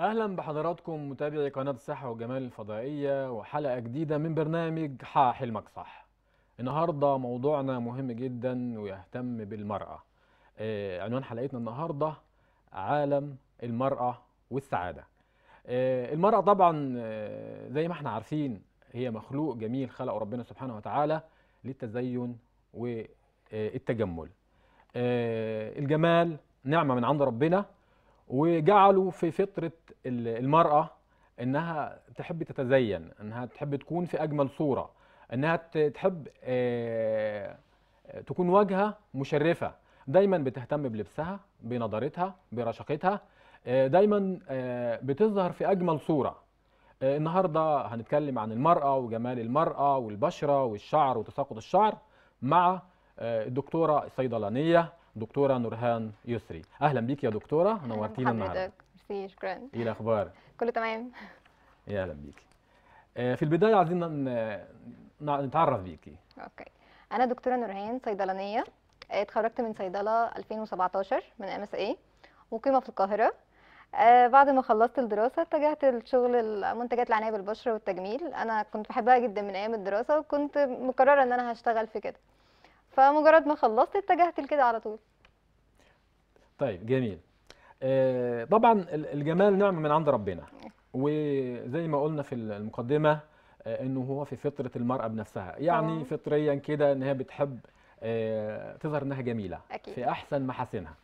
اهلا بحضراتكم متابعي قناه الصحه والجمال الفضائيه وحلقه جديده من برنامج حا حلمك صح النهارده موضوعنا مهم جدا ويهتم بالمراه آه عنوان حلقتنا النهارده عالم المراه والسعاده آه المراه طبعا آه زي ما احنا عارفين هي مخلوق جميل خلقه ربنا سبحانه وتعالى للتزين والتجمل آه الجمال نعمه من عند ربنا وجعلوا في فطره المراه انها تحب تتزين انها تحب تكون في اجمل صوره انها تحب آه، تكون واجهه مشرفه دايما بتهتم بلبسها بنضارتها برشاقتها آه، دايما آه، بتظهر في اجمل صوره النهارده هنتكلم عن المراه وجمال المراه والبشره والشعر وتساقط الشعر مع الدكتوره الصيدلانيه دكتوره نورهان يسري اهلا بيك يا دكتوره نورتينا النهارده ميرسي شكرا ايه الاخبار كله تمام يا اهلا بيك آه، في البدايه عايزين نتعرف بيكي اوكي انا دكتوره نورهان صيدلانيه آه، اتخرجت من صيدله 2017 من ام اس اي مقيمه في القاهره آه، بعد ما خلصت الدراسة اتجهت لشغل منتجات العناية بالبشرة والتجميل أنا كنت بحبها جدا من أيام الدراسة وكنت مقررة إن أنا هشتغل في كده فمجرد ما خلصت اتجهت لكده على طول طيب جميل آه، طبعا الجمال نعمه من عند ربنا وزي ما قلنا في المقدمه آه، انه هو في فطره المراه بنفسها يعني أوه. فطريا كده ان هي بتحب آه، تظهر انها جميله أكيد. في احسن محاسنها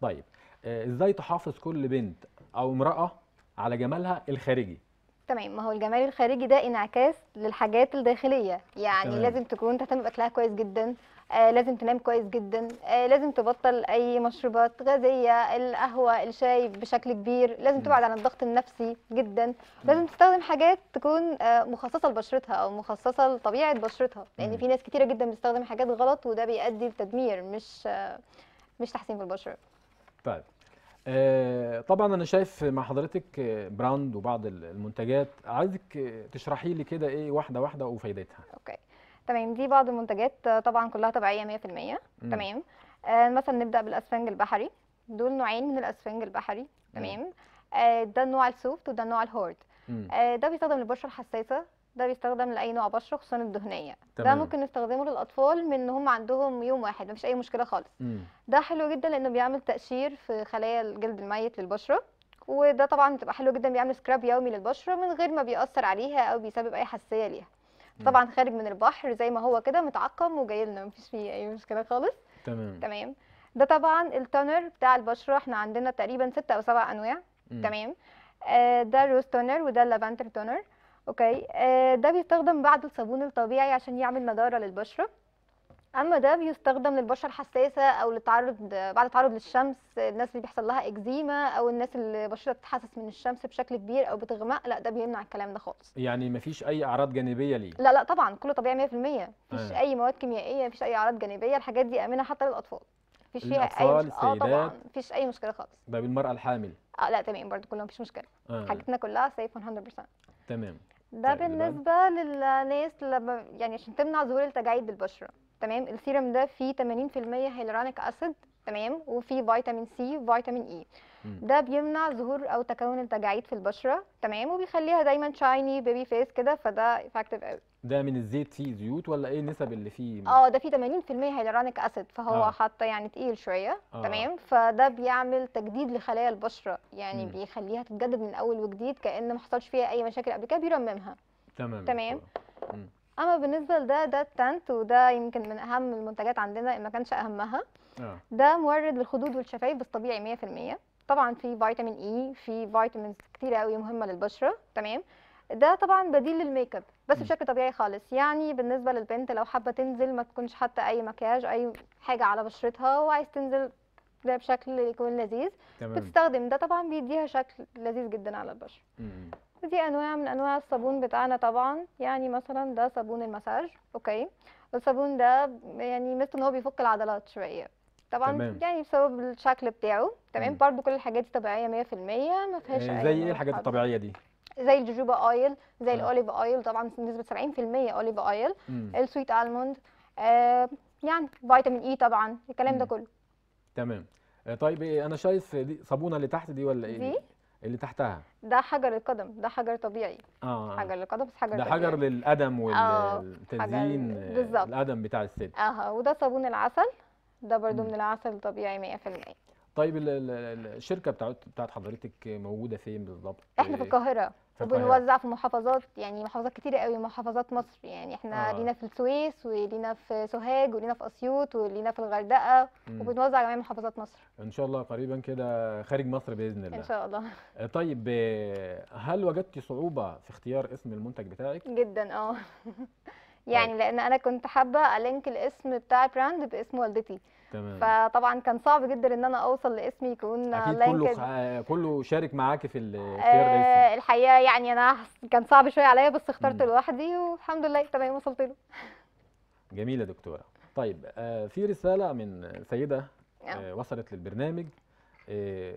طيب ازاي تحافظ كل بنت او امراه على جمالها الخارجي تمام ما هو الجمال الخارجي ده انعكاس للحاجات الداخليه يعني تمام. لازم تكون تهتم باكلها كويس جدا آه لازم تنام كويس جدا آه لازم تبطل اي مشروبات غازيه القهوه الشاي بشكل كبير لازم م. تبعد عن الضغط النفسي جدا م. لازم تستخدم حاجات تكون آه مخصصه لبشرتها او مخصصه لطبيعه بشرتها لان يعني م. في ناس كتيره جدا بتستخدم حاجات غلط وده بيؤدي لتدمير مش آه، مش تحسين في البشره طيب آه، طبعا انا شايف مع حضرتك آه، براند وبعض المنتجات عايزك آه، تشرحي لي كده ايه واحده واحده وفايدتها اوكي تمام دي بعض المنتجات طبعا كلها طبيعيه 100% تمام آه مثلا نبدا بالاسفنج البحري دول نوعين من الاسفنج البحري تمام آه ده النوع السوفت وده النوع الهارد آه ده بيستخدم للبشره الحساسه ده بيستخدم لاي نوع بشره خصوصا الدهنيه تمام. ده ممكن نستخدمه للاطفال من ان هم عندهم يوم واحد مفيش اي مشكله خالص مم. ده حلو جدا لانه بيعمل تقشير في خلايا الجلد الميت للبشره وده طبعا بتبقى حلو جدا بيعمل سكراب يومي للبشره من غير ما بيأثر عليها او بيسبب اي حساسيه ليها طبعا خارج من البحر زي ما هو كده متعقم وجاي لنا مفيش فيه اي مشكله خالص تمام تمام ده طبعا التونر بتاع البشره احنا عندنا تقريبا ستة او سبع انواع مم. تمام آه ده روز تونر وده لافندر تونر اوكي آه، ده بيستخدم بعد الصابون الطبيعي عشان يعمل نضاره للبشره اما ده بيستخدم للبشره الحساسه او للتعرض بعد التعرض للشمس الناس اللي بيحصل لها اكزيما او الناس اللي بشرتها بتتحسس من الشمس بشكل كبير او بتغمق لا ده بيمنع الكلام ده خالص يعني مفيش اي اعراض جانبيه ليه لا لا طبعا كله طبيعي 100% مفيش آه. اي مواد كيميائيه مفيش اي اعراض جانبيه الحاجات دي امنه حتى للاطفال مفيش فيها اي مش... اه طبعا مفيش اي مشكله خالص طب المراه الحامل اه لا تمام برده كلهم مفيش مشكله آه. حاجتنا كلها سيف 100% تمام ده طيب، بالنسبه للناس لما يعني عشان تمنع ظهور التجاعيد بالبشره تمام السيرم ده فيه 80% هيلورانيك اسيد تمام وفي فيتامين سي وفيتامين اي ده بيمنع ظهور او تكون التجاعيد في البشره تمام وبيخليها دايما شايني بيبي فيس كده فده افكتيف قوي ده من الزيت فيه زيوت ولا ايه النسب اللي فيه اه ده فيه 80% هيلورونيك اسيد فهو آه. حتى يعني تقيل شويه آه. تمام فده بيعمل تجديد لخلايا البشره يعني م. بيخليها تتجدد من اول وجديد كان ما حصلش فيها اي مشاكل قبل كده بيرممها تمام تمام اما بالنسبه لده ده التنت وده يمكن من اهم المنتجات عندنا ان ما كانش اهمها آه. ده مورد للخدود والشفايف بس طبيعي 100% طبعا في فيتامين اي e، في فيتامينز كتيره قوي مهمه للبشره تمام ده طبعا بديل للميك اب بس م. بشكل طبيعي خالص يعني بالنسبه للبنت لو حابه تنزل ما تكونش حتى اي مكياج اي حاجه على بشرتها وعايز تنزل ده بشكل يكون لذيذ تمام. بتستخدم ده طبعا بيديها شكل لذيذ جدا على البشره دي انواع من انواع الصابون بتاعنا طبعا يعني مثلا ده صابون المساج اوكي الصابون ده يعني مثل ان هو بيفك العضلات شويه طبعا تمام. يعني بسبب الشكل بتاعه تمام برضه كل الحاجات دي طبيعيه 100% ما فيهاش إيه، اي زي ايه الحاجات الطبيعيه دي زي الجوجوبا اويل زي آه. الاوليف اويل طبعا نسبه 70% اوليف اويل السويت الموند آه يعني فيتامين اي طبعا الكلام ده كله تمام آه، طيب إيه، انا شايف دي صابونه اللي تحت دي ولا ايه دي اللي تحتها ده حجر القدم ده حجر طبيعي اه حجر القدم بس حجر ده طبيعي. حجر للقدم آه، والتزيين القدم بتاع الست اه وده صابون العسل ده برضو مم. من العسل الطبيعي 100% طيب الشركه بتاعت بتاعت حضرتك موجوده فين بالظبط؟ احنا في القاهره وبنوزع في محافظات يعني محافظات كتيره قوي محافظات مصر يعني احنا آه. لينا في السويس ولينا في سوهاج ولينا في اسيوط ولينا في الغردقه وبنوزع جميع محافظات مصر ان شاء الله قريبا كده خارج مصر باذن الله ان شاء الله آه، طيب آه، هل وجدتي صعوبه في اختيار اسم المنتج بتاعك جدا اه طيب. يعني لان انا كنت حابه الينك الاسم بتاع البراند باسم والدتي تمام فطبعا كان صعب جدا ان انا اوصل لاسمي يكون اكيد كله خ... كله شارك معاكي في الاختيار آه الحقيقه يعني انا كان صعب شويه عليا بس اخترت لوحدي والحمد لله تمام وصلت له جميله يا دكتوره طيب آه في رساله من سيده آه نعم. وصلت للبرنامج آه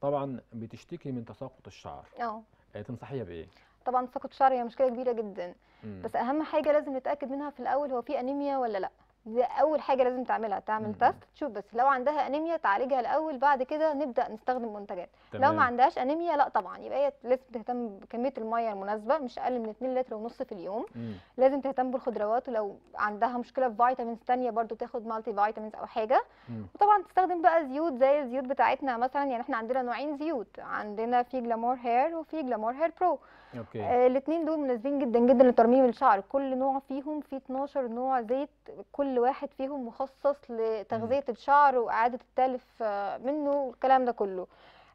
طبعا بتشتكي من تساقط الشعر اه, آه، تنصحيها بايه طبعا تساقط شعر هي مشكله كبيره جدا مم. بس اهم حاجه لازم نتاكد منها في الاول هو في انيميا ولا لا دي اول حاجه لازم تعملها تعمل تست تشوف بس لو عندها انيميا تعالجها الاول بعد كده نبدا نستخدم منتجات تمام. لو ما عندهاش انيميا لا طبعا يبقى هي لازم تهتم بكميه الميه المناسبه مش اقل من 2 لتر ونص في اليوم مم. لازم تهتم بالخضروات ولو عندها مشكله في فيتامينز ثانيه برضو تاخد مالتي فيتامينز او حاجه مم. وطبعا تستخدم بقى زيوت زي الزيوت بتاعتنا مثلا يعني احنا عندنا نوعين زيوت عندنا في جلامور هير وفي جلامور هير برو اوكي آه، الاثنين دول مناسبين جدا جدا لترميم الشعر كل نوع فيهم فيه 12 نوع زيت كل واحد فيهم مخصص لتغذيه الشعر واعاده التلف آه، منه الكلام ده كله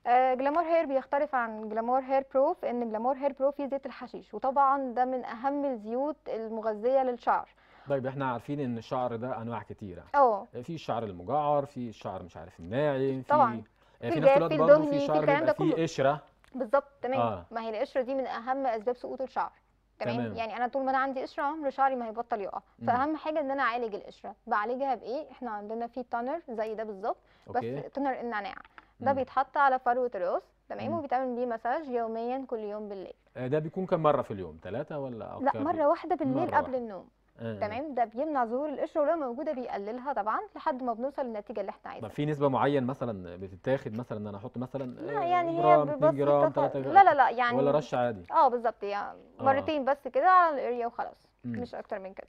جلامور آه، هير بيختلف عن جلامور هير برو في ان جلامور هير برو فيه زيت الحشيش وطبعا ده من اهم الزيوت المغذيه للشعر طيب احنا عارفين ان الشعر ده انواع كتيره اه في الشعر المجعر في الشعر مش عارف الناعم في طبعا في, في في, في برضه في ده كله فيه قشره بالظبط تمام آه. ما هي القشره دي من اهم اسباب سقوط الشعر تمام؟, تمام يعني انا طول ما انا عندي قشره عمر شعري ما هيبطل يقع فاهم حاجه ان انا اعالج القشره بعالجها بايه احنا عندنا في تونر زي ده بالظبط بس تونر النعناع ده بيتحط على فروه الراس تمام وبيتعمل بيه مساج يوميا كل يوم بالليل آه، ده بيكون كم مره في اليوم ثلاثه ولا أكثر؟ لا مره واحده بالليل مرة قبل واحدة. النوم آه. تمام ده بيمنع ظهور القشره ولو موجوده بيقللها طبعا لحد ما بنوصل للنتيجه اللي احنا عايزينها في نسبه معين مثلا بتتاخد مثلا ان انا احط مثلا لا آه، يعني جرام جرام جرام لا لا لا يعني ولا رش عادي اه بالظبط يعني آه. مرتين بس كده على الاريا وخلاص مم. مش اكتر من كده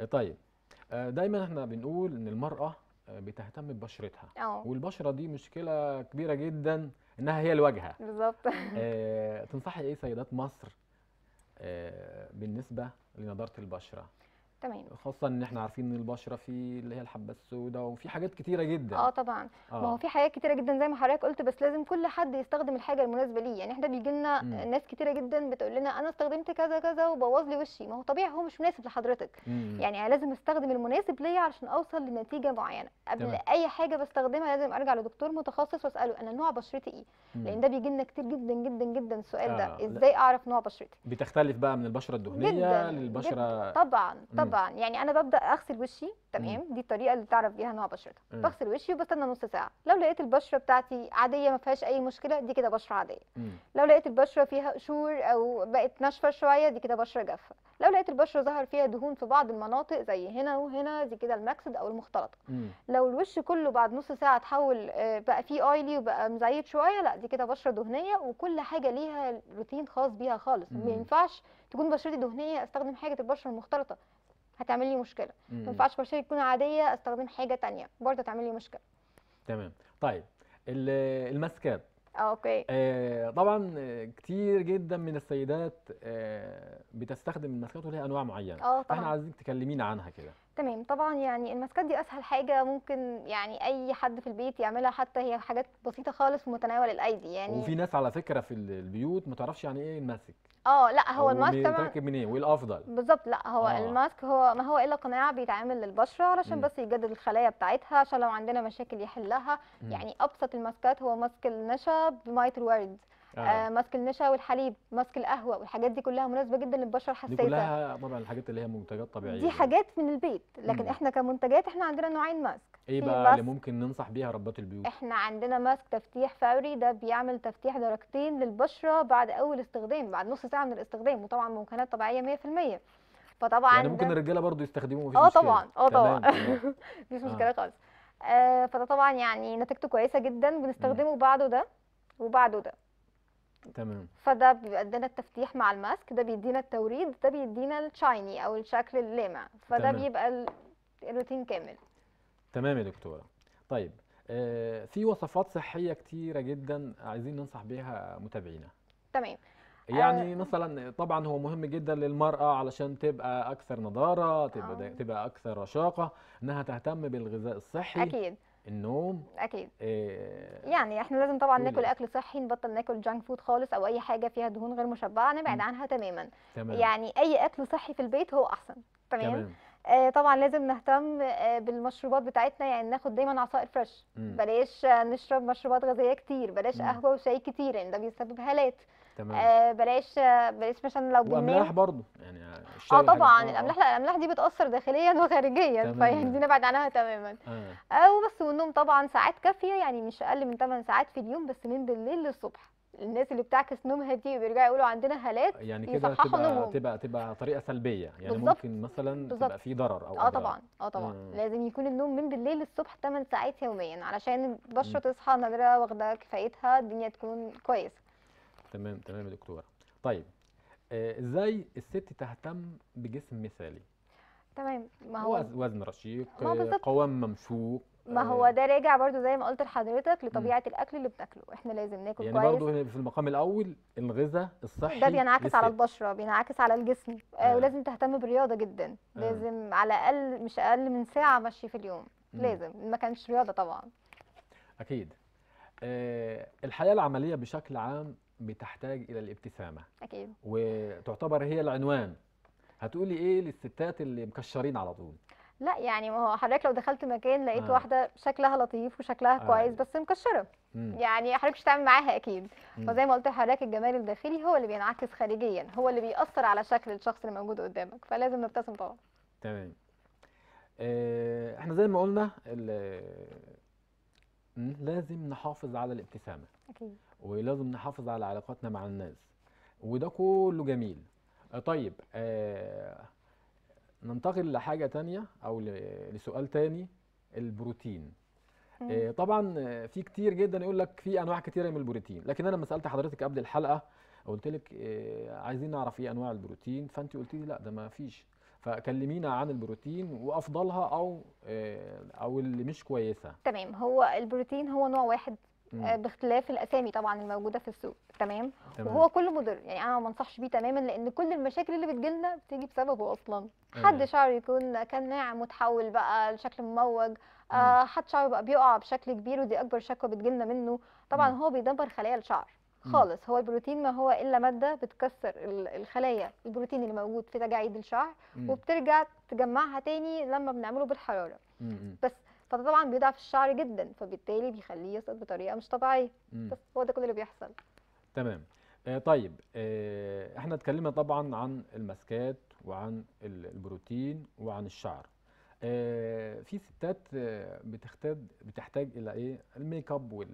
آه، طيب دايما احنا بنقول ان المراه بتهتم ببشرتها أوه. والبشره دي مشكله كبيره جدا انها هي الواجهه بالظبط آه، تنصحي ايه سيدات مصر آه، بالنسبه لنضاره البشره تمام خاصه ان احنا عارفين ان البشره في اللي هي الحبه السوداء وفي حاجات كتيره جدا اه طبعا آه. ما هو آه. في حاجات كتيره جدا زي ما حضرتك قلت بس لازم كل حد يستخدم الحاجه المناسبه ليه يعني احنا بيجي لنا ناس كتيره جدا بتقول لنا انا استخدمت كذا كذا وبوظ لي وشي ما هو طبيعي هو مش مناسب لحضرتك مم. يعني لازم استخدم المناسب ليا عشان اوصل لنتيجه معينه قبل تمام. اي حاجه بستخدمها لازم ارجع لدكتور متخصص واساله انا نوع بشرتي ايه مم. لان ده بيجي لنا كتير جدا جدا جدا السؤال آه. ده ازاي لا. اعرف نوع بشرتي بتختلف بقى من البشره الدهنيه جداً للبشره جداً. طبعا طبعا طبعا يعني انا ببدا اغسل وشي تمام دي الطريقه اللي تعرف بيها نوع بشرتك بغسل وشي وبستنى نص ساعه لو لقيت البشره بتاعتي عاديه ما فيهاش اي مشكله دي كده بشره عاديه مم. لو لقيت البشره فيها قشور او بقت ناشفه شويه دي كده بشره جافه لو لقيت البشره ظهر فيها دهون في بعض المناطق زي هنا وهنا دي كده المكسد او المختلطه لو الوش كله بعد نص ساعه اتحول آه، بقى فيه اويلي وبقى مزيت شويه لا دي كده بشره دهنيه وكل حاجه ليها روتين خاص بيها خالص ما ينفعش تكون بشرتي دهنيه استخدم حاجه البشره المختلطه هتعمل لي مشكله ما ينفعش بشره تكون عاديه استخدم حاجه ثانيه برضه تعمل لي مشكله تمام طيب الماسكات اوكي آه طبعا كتير جدا من السيدات آه بتستخدم الماسكات وليها انواع معينه آه، طبعا احنا عايزين تكلمينا عنها كده تمام طبعا يعني الماسكات دي اسهل حاجه ممكن يعني اي حد في البيت يعملها حتى هي حاجات بسيطه خالص متناول الايدي يعني وفي ناس على فكره في البيوت ما تعرفش يعني ايه الماسك اه لا هو الماسك بيتركب من ايه وايه الافضل بالظبط لا هو آه. الماسك هو ما هو الا قناع بيتعمل للبشره علشان م. بس يجدد الخلايا بتاعتها عشان لو عندنا مشاكل يحلها م. يعني ابسط الماسكات هو ماسك النشا بميه الورد آه. آه. ماسك النشا والحليب ماسك القهوه والحاجات دي كلها مناسبه جدا للبشره الحساسه دي كلها طبعا الحاجات اللي هي منتجات طبيعيه دي حاجات من البيت لكن مم. احنا كمنتجات احنا عندنا نوعين ماسك ايه بقى اللي ممكن ننصح بيها ربات البيوت احنا عندنا ماسك تفتيح فوري ده بيعمل تفتيح درجتين للبشره بعد اول استخدام بعد نص ساعه من الاستخدام وطبعا ممكنات طبيعيه 100% فطبعا يعني ممكن الرجاله برضو يستخدموه مفيش اه طبعا اه طبعا آه. مفيش مشكله خالص آه فده طبعا يعني نتيجته كويسه جدا بنستخدمه بعده ده وبعده ده تمام فده بيبقى ادينا التفتيح مع الماسك ده بيدينا التوريد ده بيدينا الشايني او الشكل اللامع فده تمام. بيبقى الروتين كامل تمام يا دكتوره طيب آه في وصفات صحيه كتيره جدا عايزين ننصح بيها متابعينا تمام يعني آه مثلا طبعا هو مهم جدا للمراه علشان تبقى اكثر نضاره تبقى آه. تبقى اكثر رشاقه انها تهتم بالغذاء الصحي اكيد النوم اكيد إيه يعني احنا لازم طبعا ناكل اكل صحي نبطل ناكل جانك فود خالص او اي حاجه فيها دهون غير مشبعه نبعد عنها تماما تمام. يعني اي اكل صحي في البيت هو احسن تمام, تمام. آه، طبعا لازم نهتم آه، بالمشروبات بتاعتنا يعني ناخد دايما عصائر فريش بلاش نشرب مشروبات غازيه كتير بلاش قهوه وشاي كتير لان يعني ده بيسبب هالات تمام آه بلاش بلاش مثلا لو الاملاح واملاح برضه يعني اه طبعا آه. الاملاح لا الاملاح دي بتاثر داخليا وخارجيا فيعني دي نبعد عنها تماما آه. آه وبس والنوم طبعا ساعات كافيه يعني مش اقل من 8 ساعات في اليوم بس من بالليل للصبح الناس اللي بتعكس نومها دي وبيرجعوا يقولوا عندنا هالات يعني كده تبقى نومهم. تبقى تبقى طريقه سلبيه يعني بالزبط. ممكن مثلا بالزبط. تبقى في ضرر او اه طبعا اه طبعا آه. لازم يكون النوم من بالليل للصبح 8 ساعات يوميا علشان البشره تصحى نادره واخده كفايتها الدنيا تكون كويسه تمام تمام يا دكتوره طيب آه، ازاي الست تهتم بجسم مثالي تمام ما هو وزن رشيق قوام ممسوك ما هو آه. ده راجع برضو زي ما قلت لحضرتك لطبيعه الاكل اللي بتاكله احنا لازم ناكل يعني كويس برضه في المقام الاول الغذاء الصحي ده بينعكس على البشرة بينعكس على الجسم آه،, آه. ولازم تهتم بالرياضة جدا آه. لازم على الأقل مش أقل من ساعة مشي في اليوم م. لازم ما كانش رياضة طبعا اكيد آه، الحياه العمليه بشكل عام بتحتاج الى الابتسامه اكيد وتعتبر هي العنوان هتقولي ايه للستات اللي مكشرين على طول لا يعني ما هو حضرتك لو دخلت مكان لقيت آه. واحده شكلها لطيف وشكلها آه. كويس بس مكشره مم. يعني حضرتك مش هتعمل معاها اكيد فزي ما قلت لحضرتك الجمال الداخلي هو اللي بينعكس خارجيا هو اللي بيأثر على شكل الشخص اللي موجود قدامك فلازم نبتسم طبعا تمام آه احنا زي ما قلنا لازم نحافظ على الابتسامه اكيد ولازم نحافظ على علاقاتنا مع الناس وده كله جميل آه، طيب آه، ننتقل لحاجة تانية أو لسؤال تاني البروتين آه، طبعا في كتير جدا يقول لك في انواع كتيره من البروتين لكن انا لما سالت حضرتك قبل الحلقه قلت لك عايزين نعرف ايه انواع البروتين فانت قلت لي لا ده ما فيش فكلمينا عن البروتين وافضلها او او اللي مش كويسه تمام هو البروتين هو نوع واحد آه، باختلاف الاسامي طبعا الموجوده في السوق تمام؟, تمام. وهو كله مضر يعني انا ما بنصحش بيه تماما لان كل المشاكل اللي بتجيلنا بتيجي بسببه اصلا أيوة. حد شعره يكون كان ناعم وتحول بقى لشكل مموج آه حد شعره بقى بيقع بشكل كبير ودي اكبر شكوى بتجيلنا منه طبعا مم. هو بيدمر خلايا الشعر خالص هو البروتين ما هو الا ماده بتكسر الخلايا البروتين اللي موجود في تجاعيد الشعر وبترجع تجمعها تاني لما بنعمله بالحراره بس فده طبعا بيضعف الشعر جدا فبالتالي بيخليه يسقط بطريقه مش طبيعيه بس هو ده كل اللي بيحصل تمام آه، طيب آه، احنا اتكلمنا طبعا عن الماسكات وعن البروتين وعن الشعر آه، في ستات بتحتاج بتحتاج الى ايه الميك اب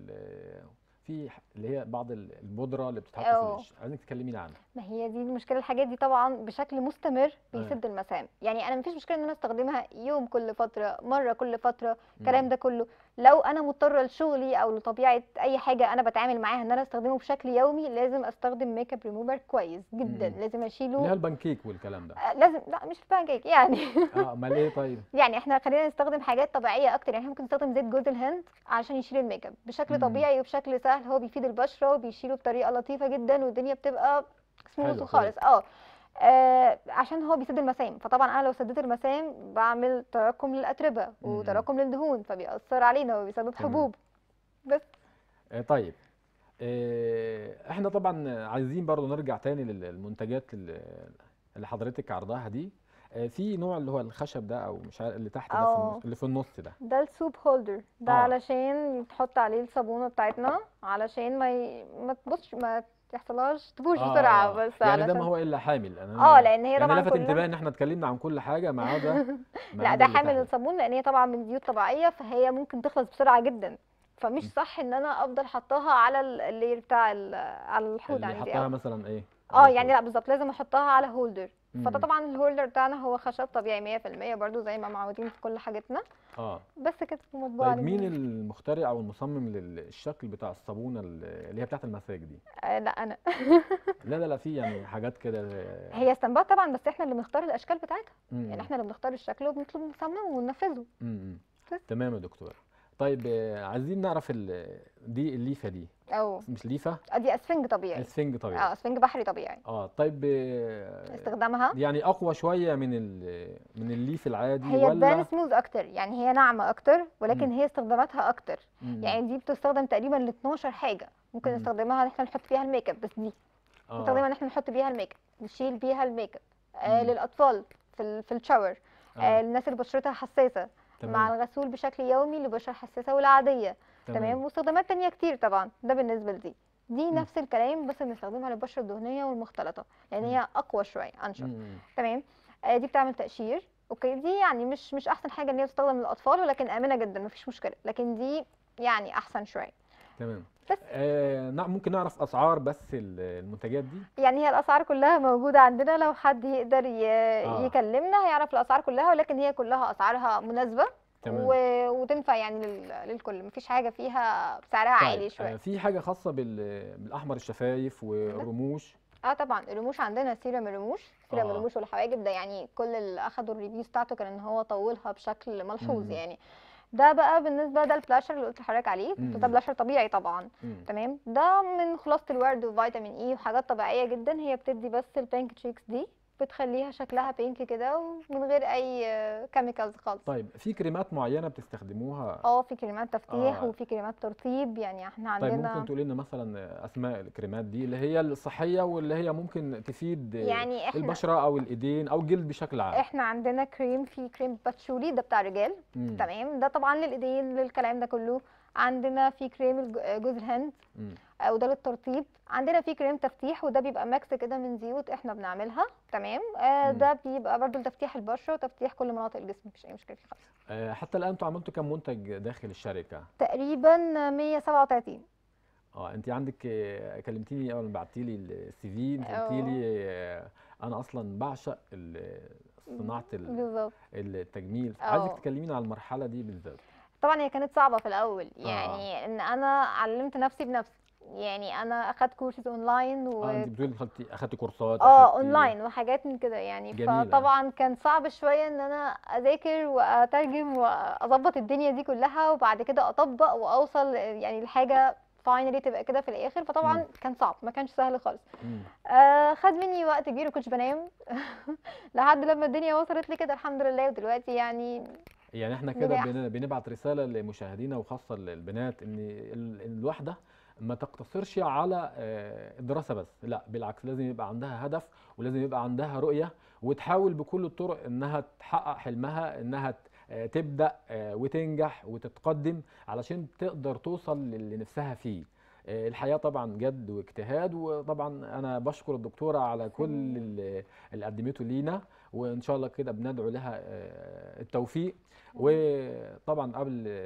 في اللي هي بعض البودره اللي بتتحط في الوش عايزك تكلمينا عنها ما هي دي المشكله الحاجات دي طبعا بشكل مستمر بيسد المسام يعني انا مفيش مشكله ان انا استخدمها يوم كل فتره مره كل فتره الكلام ده كله لو انا مضطره لشغلي او لطبيعه اي حاجه انا بتعامل معاها ان انا استخدمه بشكل يومي لازم استخدم ميك اب ريموفر كويس جدا مم. لازم اشيله اللي هي البانكيك والكلام ده آه لازم لا مش البانكيك يعني اه امال ايه طيب يعني احنا خلينا نستخدم حاجات طبيعيه اكتر يعني احنا ممكن نستخدم زيت جوز الهند عشان يشيل الميك اب بشكل مم. طبيعي وبشكل سهل سهل هو بيفيد البشره وبيشيله بطريقه لطيفه جدا والدنيا بتبقى سموث خالص اه آه عشان هو بيسد المسام فطبعا انا لو سديت المسام بعمل تراكم للاتربه وتراكم للدهون فبيأثر علينا وبيسبب حبوب بس آه طيب آه احنا طبعا عايزين برضو نرجع تاني للمنتجات اللي حضرتك عرضها دي آه، في نوع اللي هو الخشب ده او مش عارف اللي تحت ده في آه. اللي في النص ده ده السوب هولدر ده أوه. علشان تحط عليه الصابونه بتاعتنا علشان ما ي... ما تبصش ما تحصلهاش تبوش آه، بسرعه بس يعني ده ما هو الا حامل انا اه لان هي يعني لفت انتباهي ان احنا اتكلمنا عن كل حاجه ما عدا لا ده حامل الصابون لان هي طبعا من زيوت طبيعيه فهي ممكن تخلص بسرعه جدا فمش صح ان انا افضل حطاها على اللي بتاع على الحوض اللي عندي حطها مثلا ايه اه يعني لا بالظبط لازم احطها على هولدر فده طبعا الهولدر بتاعنا هو خشب طبيعي 100% برضو زي ما معودين في كل حاجتنا اه بس كده مطبوع طيب مين المخترع او المصمم للشكل بتاع الصابونه اللي هي بتاعه المساج دي آه لا انا لا لا لا في يعني حاجات كده هي استنباط طبعا بس احنا اللي بنختار الاشكال بتاعتها يعني احنا اللي بنختار الشكل وبنطلب نصممه وننفذه تمام يا دكتوره طيب آه، عايزين نعرف ال... دي الليفه دي او مش ليفه آه، دي اسفنج طبيعي اسفنج طبيعي اه اسفنج بحري طبيعي اه طيب آه، استخدامها يعني اقوى شويه من ال... من الليف العادي هي تبان ولا سموز اكتر يعني هي ناعمه اكتر ولكن مم. هي استخداماتها اكتر مم. يعني دي بتستخدم تقريبا ل 12 حاجه ممكن نستخدمها ان احنا نحط فيها الميك اب بس دي نستخدمها ان احنا نحط بيها الميك اب نشيل بيها الميك اب آه للاطفال في في الشاور آه. آه. الناس اللي بشرتها حساسه تمام. مع الغسول بشكل يومي للبشره الحساسه والعاديه تمام, تمام. واستخدامات ثانيه كتير طبعا ده بالنسبه لدي دي نفس الكلام بس بنستخدمها للبشره الدهنيه والمختلطه يعني هي اقوى شويه انشر تمام آه دي بتعمل تقشير اوكي دي يعني مش مش احسن حاجه ان هي تستخدم للاطفال ولكن امنه جدا مفيش مشكله لكن دي يعني احسن شويه تمام بس آه ممكن نعرف اسعار بس المنتجات دي يعني هي الاسعار كلها موجوده عندنا لو حد يقدر آه. يكلمنا هيعرف الاسعار كلها ولكن هي كلها اسعارها مناسبه تمام. و... وتنفع يعني لل... للكل مفيش حاجه فيها سعرها طيب. عالي شويه آه في حاجه خاصه بال... بالاحمر الشفايف والرموش اه طبعا الرموش عندنا سيرم الرموش سيرم آه. الرموش والحواجب ده يعني كل اللي اخدوا الريفيو بتاعته كان ان هو طولها بشكل ملحوظ مم. يعني ده بقى بالنسبه ده البلاشر اللي قلت لحضرتك عليه ده بلاشر طبيعي طبعا مم. تمام ده من خلاصه الورد وفيتامين اي e وحاجات طبيعيه جدا هي بتدي بس البانك تشيكس دي بتخليها شكلها بينك كده ومن غير اي كيميكالز خالص طيب في كريمات معينه بتستخدموها اه في كريمات تفتيح آه. وفي كريمات ترطيب يعني احنا طيب، عندنا طيب ممكن تقولي لنا مثلا اسماء الكريمات دي اللي هي الصحيه واللي هي ممكن تفيد يعني احنا البشره او الايدين او الجلد بشكل عام احنا عندنا كريم في كريم باتشولي ده بتاع رجال تمام ده طبعا للايدين للكلام ده كله عندنا في كريم آه، جوز الهند آه، وده للترطيب عندنا في كريم تفتيح وده بيبقى ماكس كده من زيوت احنا بنعملها تمام آه ده بيبقى برده لتفتيح البشره وتفتيح كل مناطق الجسم مفيش اي مشكله فيه خالص آه حتى الان انتوا عملتوا كم منتج داخل الشركه تقريبا 137 اه انت عندك آه، كلمتيني اول ما بعتي لي السي في انت قلتي لي انا اصلا بعشق صناعه التجميل عايزك تكلمينا على المرحله دي بالذات طبعا هي كانت صعبه في الاول يعني آه. ان انا علمت نفسي بنفسي يعني انا اخدت كورسات اونلاين و اه بتقولي اخدتي كورسات اه اونلاين وحاجات من كده يعني جميلة. فطبعا كان صعب شويه ان انا اذاكر واترجم واظبط الدنيا دي كلها وبعد كده اطبق واوصل يعني لحاجه فاينلي تبقى كده في الاخر فطبعا م. كان صعب ما كانش سهل خالص آه خد مني وقت كبير وكنتش بنام لحد لما الدنيا وصلت لي كده الحمد لله ودلوقتي يعني يعني احنا كده بنبعت رساله لمشاهدينا وخاصه للبنات ان الواحده ما تقتصرش على الدراسه آه، بس لا بالعكس لازم يبقى عندها هدف ولازم يبقى عندها رؤيه وتحاول بكل الطرق انها تحقق حلمها انها آه، تبدا آه، وتنجح وتتقدم علشان تقدر توصل للي نفسها فيه الحياه طبعا جد واجتهاد وطبعا انا بشكر الدكتوره على كل اللي قدمته لينا وان شاء الله كده بندعو لها آه، التوفيق وطبعا قبل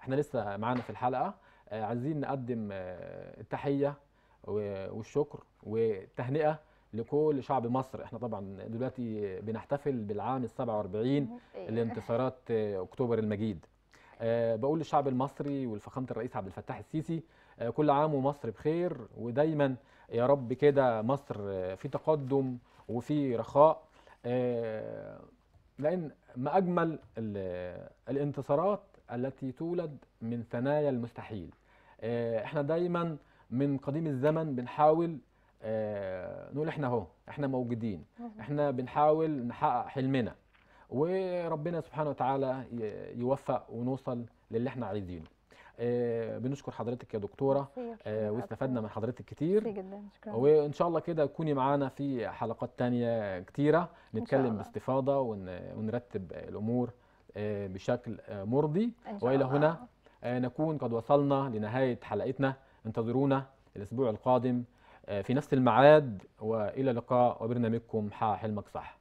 احنا لسه معانا في الحلقه آه، عايزين نقدم آه، التحيه والشكر والتهنئه لكل شعب مصر احنا طبعا دلوقتي بنحتفل بالعام ال 47 لانتصارات اكتوبر المجيد بقول للشعب المصري والفخامه الرئيس عبد الفتاح السيسي كل عام ومصر بخير ودايما يا رب كده مصر في تقدم وفي رخاء آه، لأن ما أجمل الانتصارات التي تولد من ثنايا المستحيل آه، احنا دايما من قديم الزمن بنحاول آه، نقول احنا اهو احنا موجودين احنا بنحاول نحقق حلمنا وربنا سبحانه وتعالى يوفق ونوصل للي احنا عايزينه آه، بنشكر حضرتك يا دكتوره آه، واستفدنا من حضرتك كتير جدا شكرا وان شاء الله كده تكوني معانا في حلقات تانية كتيره نتكلم باستفاضه ونرتب الامور آه، بشكل مرضي والى هنا نكون قد وصلنا لنهايه حلقتنا انتظرونا الاسبوع القادم في نفس الميعاد والى اللقاء وبرنامجكم حلمك صح